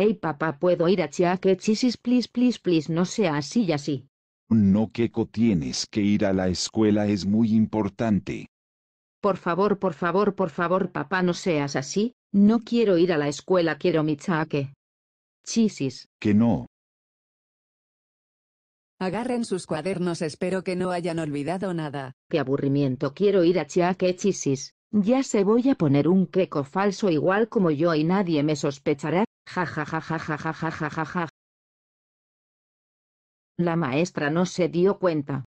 hey papá puedo ir a Chiaque chisis please please please no sea así y así. No queco tienes que ir a la escuela es muy importante. Por favor por favor por favor papá no seas así, no quiero ir a la escuela quiero mi Chiaque. Chisis. Que no. Agarren sus cuadernos espero que no hayan olvidado nada. Qué aburrimiento quiero ir a Chiaque chisis. Ya se voy a poner un queco falso igual como yo y nadie me sospechará Ja ja ja ja ja ja ja ja ja La maestra no se dio cuenta.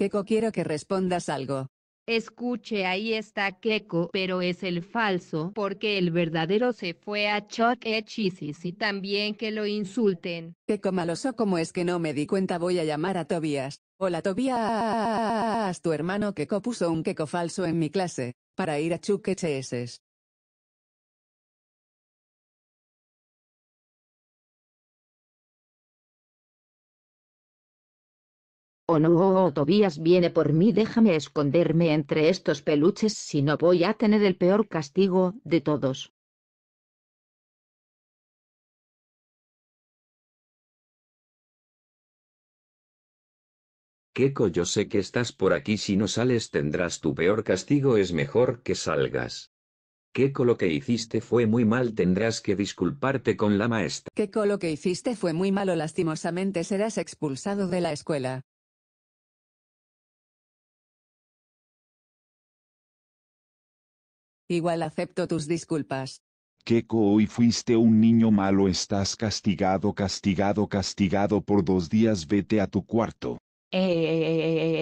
Keko quiero que respondas algo. Escuche, ahí está Keko, pero es el falso, porque el verdadero se fue a Chuck E. y también que lo insulten. Keko maloso, como es que no me di cuenta, voy a llamar a Tobias. Hola Tobias, tu hermano Keko puso un Keko falso en mi clase, para ir a Chuck E. Oh no, oh, Tobías viene por mí, déjame esconderme entre estos peluches si no voy a tener el peor castigo de todos. Keko, yo sé que estás por aquí, si no sales tendrás tu peor castigo, es mejor que salgas. Keko, lo que hiciste fue muy mal, tendrás que disculparte con la maestra. Keko, lo que hiciste fue muy malo, lastimosamente serás expulsado de la escuela. Igual acepto tus disculpas. Keko hoy fuiste un niño malo estás castigado castigado castigado por dos días vete a tu cuarto. Eh, eh, eh, eh, eh